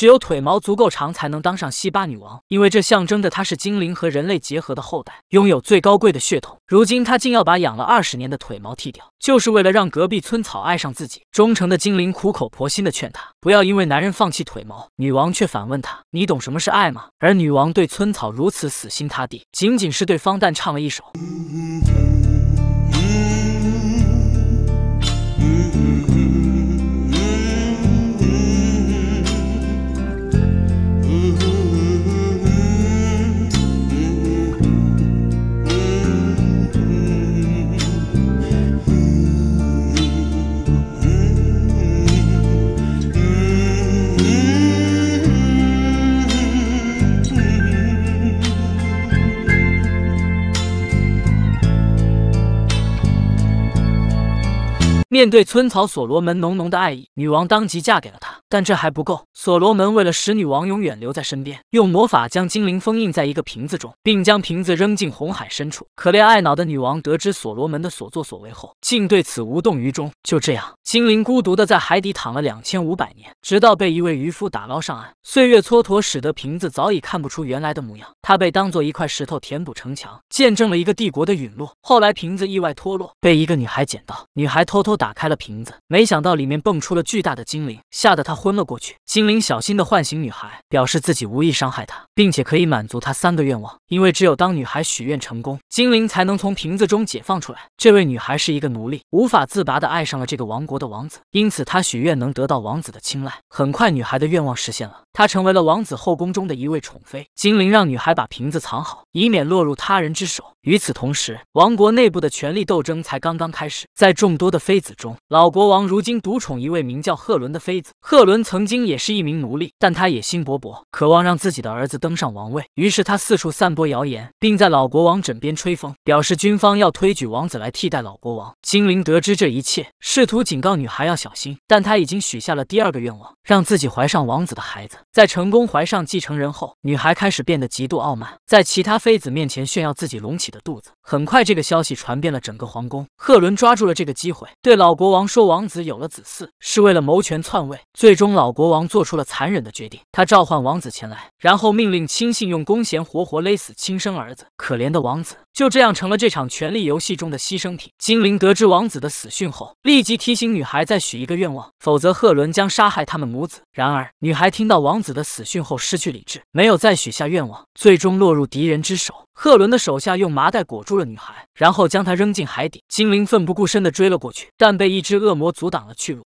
只有腿毛足够长，才能当上西巴女王，因为这象征着她是精灵和人类结合的后代，拥有最高贵的血统。如今她竟要把养了二十年的腿毛剃掉，就是为了让隔壁村草爱上自己。忠诚的精灵苦口婆心的劝她不要因为男人放弃腿毛，女王却反问她：“你懂什么是爱吗？”而女王对村草如此死心塌地，仅仅是对方旦唱了一首。面对村草所罗门浓浓的爱意，女王当即嫁给了他。但这还不够，所罗门为了使女王永远留在身边，用魔法将精灵封印在一个瓶子中，并将瓶子扔进红海深处。可怜爱脑的女王得知所罗门的所作所为后，竟对此无动于衷。就这样，精灵孤独的在海底躺了两千五百年，直到被一位渔夫打捞上岸。岁月蹉跎，使得瓶子早已看不出原来的模样。他被当做一块石头填补城墙，见证了一个帝国的陨落。后来瓶子意外脱落，被一个女孩捡到。女孩偷偷打开了瓶子，没想到里面蹦出了巨大的精灵，吓得她昏了过去。精灵小心的唤醒女孩，表示自己无意伤害她，并且可以满足她三个愿望。因为只有当女孩许愿成功，精灵才能从瓶子中解放出来。这位女孩是一个奴隶，无法自拔的爱上了这个王国的王子，因此她许愿能得到王子的青睐。很快，女孩的愿望实现了，她成为了王子后宫中的一位宠妃。精灵让女孩。还把瓶子藏好，以免落入他人之手。与此同时，王国内部的权力斗争才刚刚开始。在众多的妃子中，老国王如今独宠一位名叫赫伦的妃子。赫伦曾经也是一名奴隶，但他野心勃勃，渴望让自己的儿子登上王位。于是他四处散播谣言，并在老国王枕边吹风，表示军方要推举王子来替代老国王。精灵得知这一切，试图警告女孩要小心，但她已经许下了第二个愿望，让自己怀上王子的孩子。在成功怀上继承人后，女孩开始变得嫉妒。傲慢，在其他妃子面前炫耀自己隆起的肚子。很快，这个消息传遍了整个皇宫。赫伦抓住了这个机会，对老国王说：“王子有了子嗣，是为了谋权篡位。”最终，老国王做出了残忍的决定，他召唤王子前来，然后命令亲信用弓弦活活勒死亲生儿子。可怜的王子。就这样成了这场权力游戏中的牺牲品。精灵得知王子的死讯后，立即提醒女孩再许一个愿望，否则赫伦将杀害他们母子。然而，女孩听到王子的死讯后失去理智，没有再许下愿望，最终落入敌人之手。赫伦的手下用麻袋裹住了女孩，然后将她扔进海底。精灵奋不顾身的追了过去，但被一只恶魔阻挡了去路。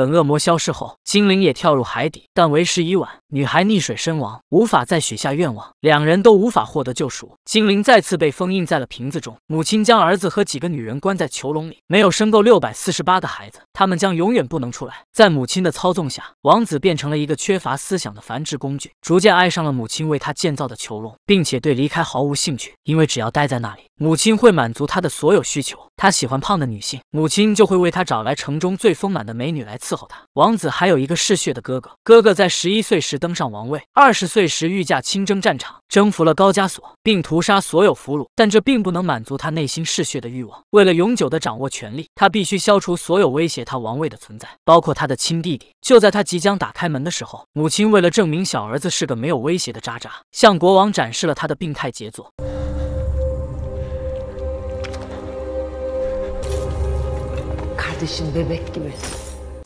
等恶魔消失后，精灵也跳入海底，但为时已晚，女孩溺水身亡，无法再许下愿望，两人都无法获得救赎。精灵再次被封印在了瓶子中。母亲将儿子和几个女人关在囚笼里，没有生够六百四十八个孩子，他们将永远不能出来。在母亲的操纵下，王子变成了一个缺乏思想的繁殖工具，逐渐爱上了母亲为他建造的囚笼，并且对离开毫无兴趣，因为只要待在那里，母亲会满足他的所有需求。他喜欢胖的女性，母亲就会为他找来城中最丰满的美女来伺。伺候他，王子还有一个嗜血的哥哥。哥哥在十一岁时登上王位，二十岁时御驾亲征战场，征服了高加索，并屠杀所有俘虏。但这并不能满足他内心嗜血的欲望。为了永久的掌握权力，他必须消除所有威胁他王位的存在，包括他的亲弟弟。就在他即将打开门的时候，母亲为了证明小儿子是个没有威胁的渣渣，向国王展示了他的病态杰作。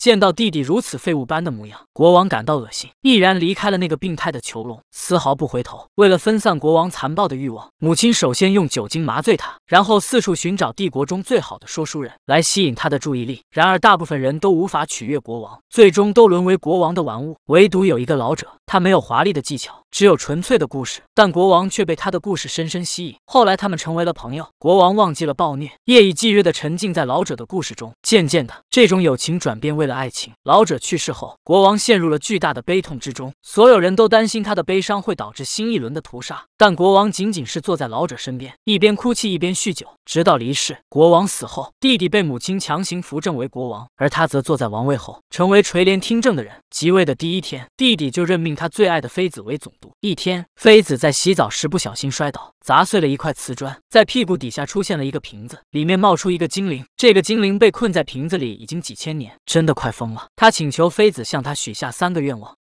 见到弟弟如此废物般的模样，国王感到恶心，毅然离开了那个病态的囚笼，丝毫不回头。为了分散国王残暴的欲望，母亲首先用酒精麻醉他，然后四处寻找帝国中最好的说书人来吸引他的注意力。然而，大部分人都无法取悦国王，最终都沦为国王的玩物。唯独有一个老者。他没有华丽的技巧，只有纯粹的故事，但国王却被他的故事深深吸引。后来，他们成为了朋友。国王忘记了暴虐，夜以继日的沉浸在老者的故事中。渐渐的，这种友情转变为了爱情。老者去世后，国王陷入了巨大的悲痛之中。所有人都担心他的悲伤会导致新一轮的屠杀，但国王仅仅是坐在老者身边，一边哭泣一边酗酒，直到离世。国王死后，弟弟被母亲强行扶正为国王，而他则坐在王位后，成为垂帘听政的人。即位的第一天，弟弟就任命他最爱的妃子为总督。一天，妃子在洗澡时不小心摔倒，砸碎了一块瓷砖，在屁股底下出现了一个瓶子，里面冒出一个精灵。这个精灵被困在瓶子里已经几千年，真的快疯了。他请求妃子向他许下三个愿望，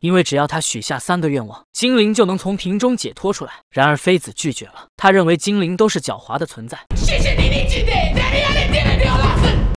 因为只要他许下三个愿望，精灵就能从瓶中解脱出来。然而妃子拒绝了，他认为精灵都是狡猾的存在。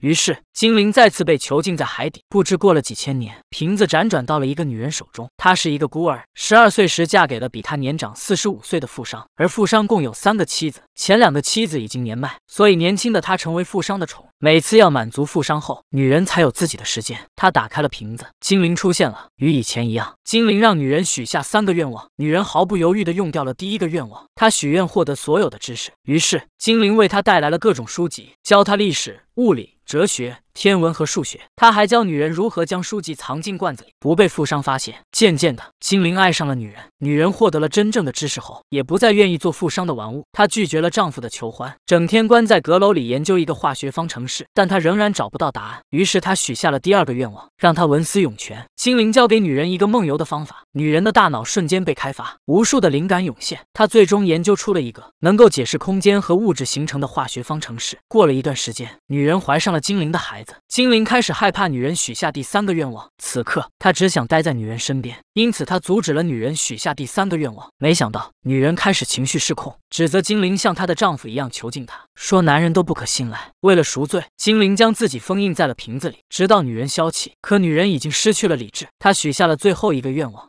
于是，精灵再次被囚禁在海底。不知过了几千年，瓶子辗转到了一个女人手中。她是一个孤儿，十二岁时嫁给了比她年长四十五岁的富商。而富商共有三个妻子，前两个妻子已经年迈，所以年轻的她成为富商的宠。每次要满足负伤后，女人才有自己的时间。她打开了瓶子，精灵出现了，与以前一样。精灵让女人许下三个愿望，女人毫不犹豫的用掉了第一个愿望。她许愿获得所有的知识，于是精灵为她带来了各种书籍，教她历史、物理、哲学。天文和数学，他还教女人如何将书籍藏进罐子里，不被富商发现。渐渐的，精灵爱上了女人。女人获得了真正的知识后，也不再愿意做富商的玩物。她拒绝了丈夫的求欢，整天关在阁楼里研究一个化学方程式，但她仍然找不到答案。于是她许下了第二个愿望，让她文思涌泉。精灵教给女人一个梦游的方法，女人的大脑瞬间被开发，无数的灵感涌现。她最终研究出了一个能够解释空间和物质形成的化学方程式。过了一段时间，女人怀上了精灵的孩子。精灵开始害怕女人许下第三个愿望，此刻他只想待在女人身边，因此他阻止了女人许下第三个愿望。没想到女人开始情绪失控，指责精灵像她的丈夫一样囚禁她，说男人都不可信赖。为了赎罪，精灵将自己封印在了瓶子里，直到女人消气。可女人已经失去了理智，她许下了最后一个愿望。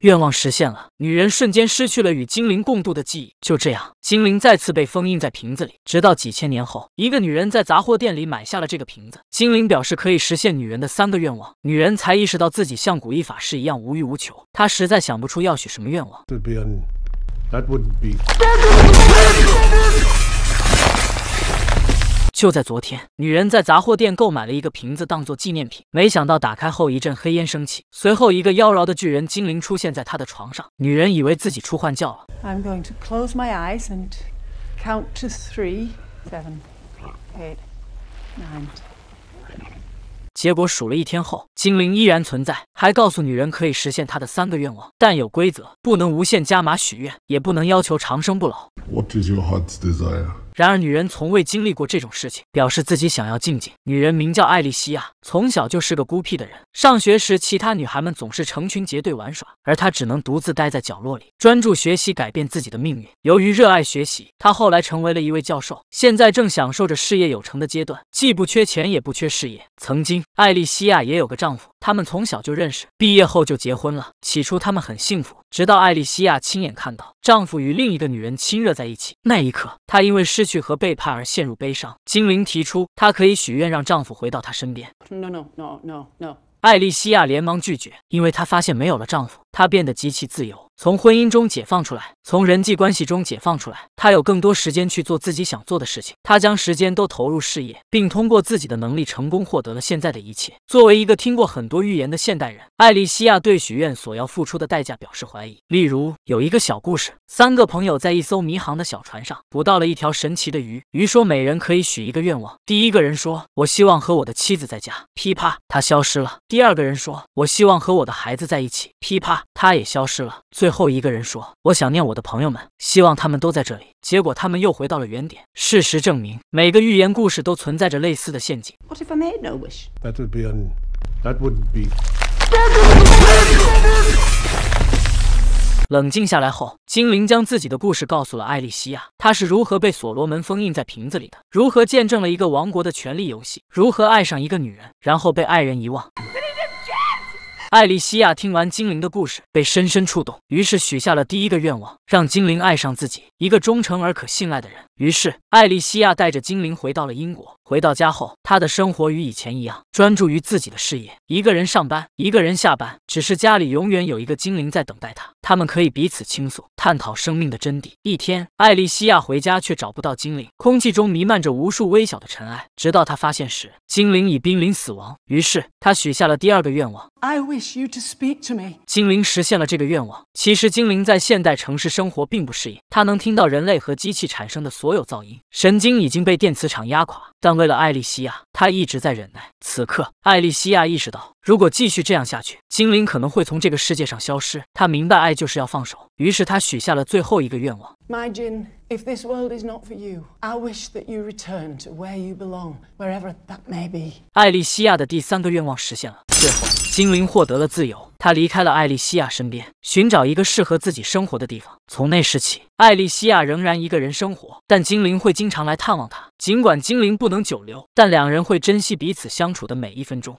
愿望实现了，女人瞬间失去了与精灵共度的记忆。就这样，精灵再次被封印在瓶子里，直到几千年后，一个女人在杂货店里买下了这个瓶子。精灵表示可以实现女人的三个愿望，女人才意识到自己像古一法师一样无欲无求。她实在想不出要许什么愿望。就在昨天，女人在杂货店购买了一个瓶子当做纪念品，没想到打开后一阵黑烟升起，随后一个妖娆的巨人精灵出现在她的床上。女人以为自己出幻觉了。I'm going to close my eyes and count to three, seven, eight, nine. 结果数了一天后，精灵依然存在，还告诉女人可以实现她的三个愿望，但有规则，不能无限加码许愿，也不能要求长生不老。What is your heart's desire? 然而，女人从未经历过这种事情，表示自己想要静静。女人名叫艾丽西亚，从小就是个孤僻的人。上学时，其他女孩们总是成群结队玩耍，而她只能独自待在角落里，专注学习，改变自己的命运。由于热爱学习，她后来成为了一位教授，现在正享受着事业有成的阶段，既不缺钱，也不缺事业。曾经，艾丽西亚也有个丈夫。他们从小就认识，毕业后就结婚了。起初他们很幸福，直到艾莉西亚亲眼看到丈夫与另一个女人亲热在一起那一刻，她因为失去和背叛而陷入悲伤。精灵提出她可以许愿让丈夫回到她身边。No no no no no！艾莉西亚连忙拒绝，因为她发现没有了丈夫。他变得极其自由，从婚姻中解放出来，从人际关系中解放出来。他有更多时间去做自己想做的事情。他将时间都投入事业，并通过自己的能力成功获得了现在的一切。作为一个听过很多预言的现代人，艾丽西亚对许愿所要付出的代价表示怀疑。例如，有一个小故事：三个朋友在一艘迷航的小船上捕到了一条神奇的鱼。鱼说：“每人可以许一个愿望。”第一个人说：“我希望和我的妻子在家。”噼啪，他消失了。第二个人说：“我希望和我的孩子在一起。”噼啪。他也消失了。最后一个人说：“我想念我的朋友们，希望他们都在这里。”结果他们又回到了原点。事实证明，每个寓言故事都存在着类似的陷阱。冷静下来后，精灵将自己的故事告诉了艾莉西亚：她是如何被所罗门封印在瓶子里的？如何见证了一个王国的权力游戏？如何爱上一个女人，然后被爱人遗忘？艾莉西亚听完精灵的故事，被深深触动，于是许下了第一个愿望，让精灵爱上自己——一个忠诚而可信赖的人。于是，艾丽西亚带着精灵回到了英国。回到家后，她的生活与以前一样，专注于自己的事业，一个人上班，一个人下班。只是家里永远有一个精灵在等待他，他们可以彼此倾诉，探讨生命的真谛。一天，艾丽西亚回家却找不到精灵，空气中弥漫着无数微小的尘埃。直到他发现时，精灵已濒临死亡。于是，他许下了第二个愿望。I wish speak you to to me。精灵实现了这个愿望。其实，精灵在现代城市生活并不适应，他能听到人类和机器产生的所。所有噪音神经已经被电磁场压垮但为了艾利西亚他一直在忍耐此刻艾利西亚意识到如果继续这样下去精灵可能会从这个世界上消失他明白爱就是要放手于是他许下了最后一个愿望 mygin if this world is not for you i wish that you return to where you belong wherever that may be 艾利西亚的第三个愿望实现了最后精灵获得了自由，他离开了艾莉西亚身边，寻找一个适合自己生活的地方。从那时起，艾莉西亚仍然一个人生活，但精灵会经常来探望她。尽管精灵不能久留，但两人会珍惜彼此相处的每一分钟。